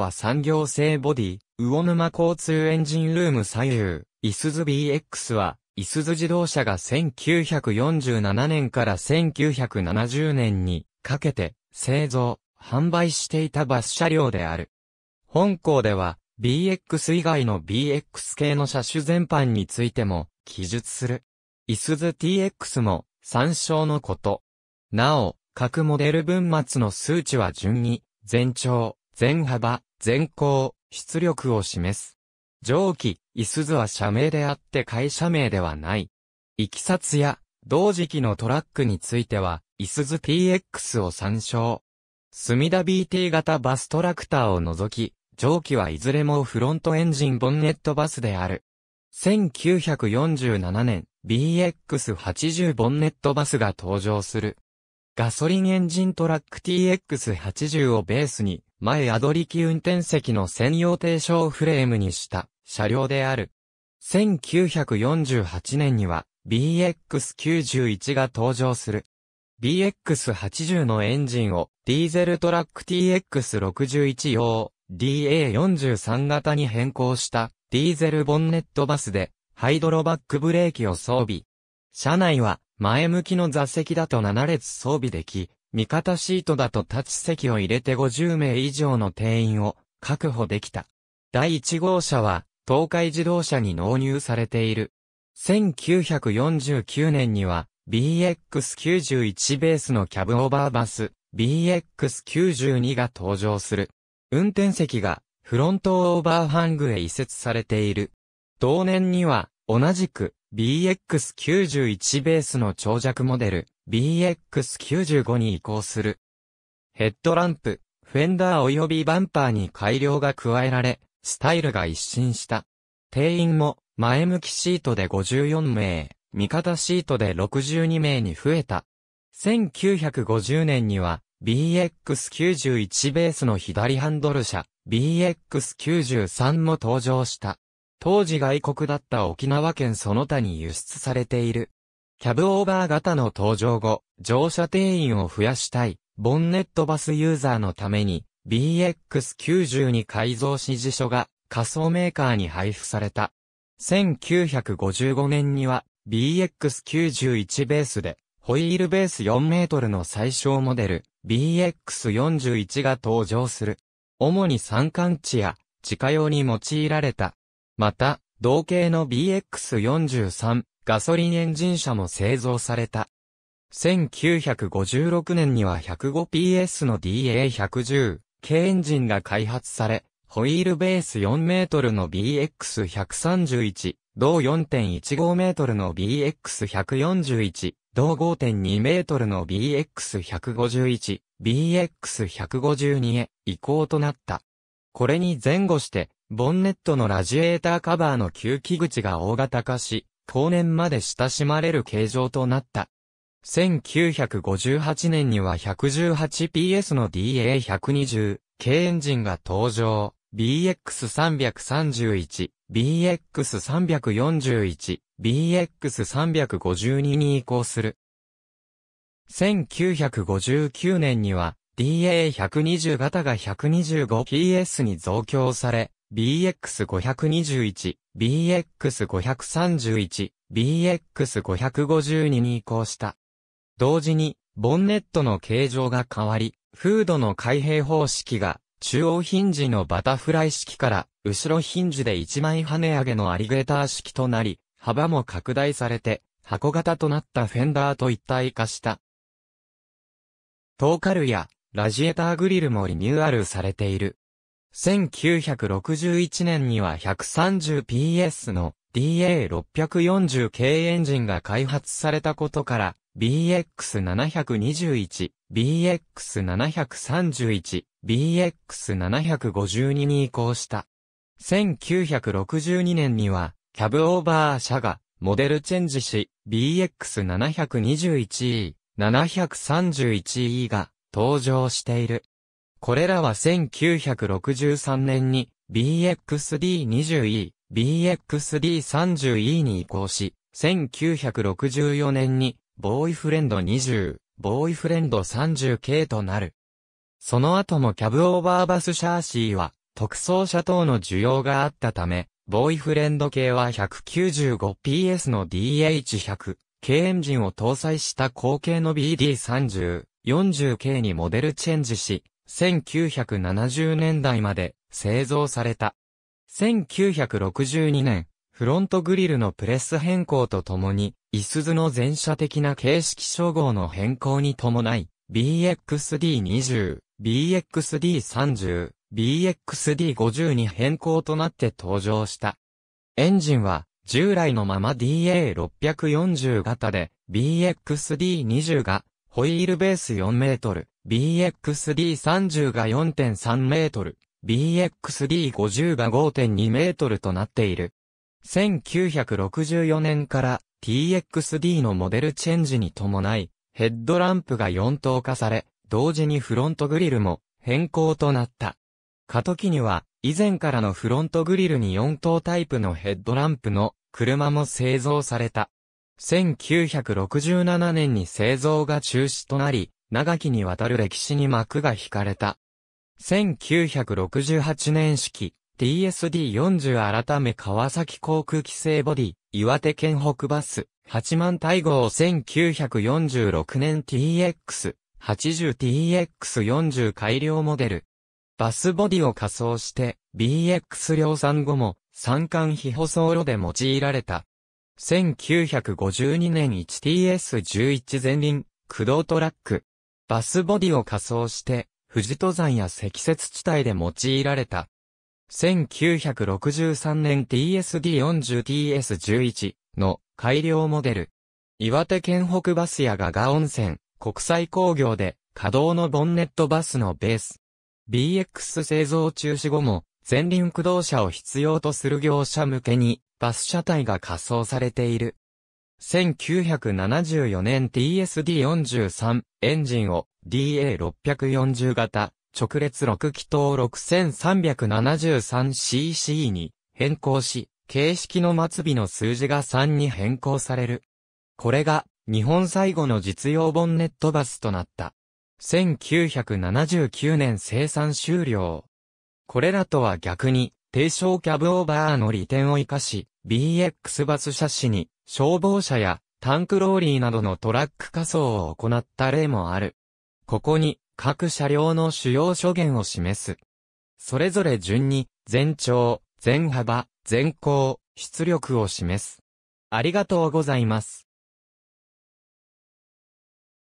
は、産業製ボディ、魚沼交通エンジンルーム左右、イスズ BX は、イスズ自動車が1947年から1970年にかけて製造、販売していたバス車両である。本校では BX 以外の BX 系の車種全般についても記述する。イスズ TX も参照のこと。なお、各モデル分末の数値は順に、全長、全幅、全高、出力を示す。蒸気、いすずは社名であって会社名ではない。いきさつや、同時期のトラックについては、いすず PX を参照。隅田 BT 型バストラクターを除き、蒸気はいずれもフロントエンジンボンネットバスである。1947年、BX80 ボンネットバスが登場する。ガソリンエンジントラック TX80 をベースに、前アドリキ運転席の専用低床フレームにした車両である。1948年には BX91 が登場する。BX80 のエンジンをディーゼルトラック TX61 用 DA43 型に変更したディーゼルボンネットバスでハイドロバックブレーキを装備。車内は前向きの座席だと7列装備でき、味方シートだと立ち席を入れて50名以上の定員を確保できた。第1号車は、東海自動車に納入されている。1949年には、BX91 ベースのキャブオーバーバス、BX92 が登場する。運転席が、フロントオーバーハングへ移設されている。同年には、同じく、BX91 ベースの長尺モデル、BX95 に移行する。ヘッドランプ、フェンダー及びバンパーに改良が加えられ、スタイルが一新した。定員も前向きシートで54名、味方シートで62名に増えた。1950年には BX91 ベースの左ハンドル車 BX93 も登場した。当時外国だった沖縄県その他に輸出されている。キャブオーバー型の登場後、乗車定員を増やしたい、ボンネットバスユーザーのために、BX90 に改造指示書が仮想メーカーに配布された。1955年には BX91 ベースでホイールベース4メートルの最小モデル BX41 が登場する。主に三間地や地下用に用いられた。また、同型の BX43 ガソリンエンジン車も製造された。1956年には 105PS の DA110 系エンジンが開発され、ホイールベース4メートルの BX131、同4.15メートルの BX141、同5.2メートルの BX151、BX152 へ移行となった。これに前後して、ボンネットのラジエーターカバーの吸気口が大型化し、後年まで親しまれる形状となった。1958年には 118PS の DA120 軽エンジンが登場。BX331、BX341、BX352 に移行する。1959年には DA120 型が 125PS に増強され、BX521、BX531、BX552 に移行した。同時に、ボンネットの形状が変わり、フードの開閉方式が、中央ヒンジのバタフライ式から、後ろヒンジで1枚跳ね上げのアリゲーター式となり、幅も拡大されて、箱型となったフェンダーと一体化した。トーカルや、ラジエーターグリルもリニューアルされている。1961年には 130PS の DA640 系エンジンが開発されたことから BX721、BX731、BX752 に移行した。1962年にはキャブオーバー車がモデルチェンジし BX721E、731E が登場している。これらは1963年に BXD20E、BXD30E に移行し、1964年にボーイフレンド20、ボーイフレンド 30K となる。その後もキャブオーバーバスシャーシーは特装車等の需要があったため、ボーイフレンド系は 195PS の DH100、K エンジンを搭載した後継の BD30、40K にモデルチェンジし、1970年代まで製造された。1962年、フロントグリルのプレス変更とともに、イスズの全社的な形式称号の変更に伴い、BXD20、BXD30、BXD50 に変更となって登場した。エンジンは、従来のまま DA640 型で、BXD20 がホイールベース4メートル、BXD30 が4.3メートル、BXD50 が5.2メートルとなっている。1964年から TXD のモデルチェンジに伴い、ヘッドランプが4等化され、同時にフロントグリルも変更となった。過渡期には、以前からのフロントグリルに4等タイプのヘッドランプの車も製造された。1967年に製造が中止となり、長きにわたる歴史に幕が引かれた。1968年式、TSD40 改め川崎航空規制ボディ、岩手県北バス、8万対号1946年 TX、80TX40 改良モデル。バスボディを仮装して、BX 量産後も、三冠非舗装路で用いられた。1952年 1TS11 前輪、駆動トラック。バスボディを仮装して、富士登山や積雪地帯で用いられた。1963年 TSD40TS11 の改良モデル。岩手県北バスやガガ温泉、国際工業で稼働のボンネットバスのベース。BX 製造中止後も前輪駆動車を必要とする業者向けにバス車体が仮装されている。1974年 TSD43 エンジンを DA640 型直列6気筒 6373cc に変更し、形式の末尾の数字が3に変更される。これが日本最後の実用ボンネットバスとなった。1979年生産終了。これらとは逆に、低床キャブオーバーの利点を活かし、BX バス車種に消防車やタンクローリーなどのトラック仮装を行った例もある。ここに各車両の主要所言を示す。それぞれ順に全長、全幅、全高、出力を示す。ありがとうございます。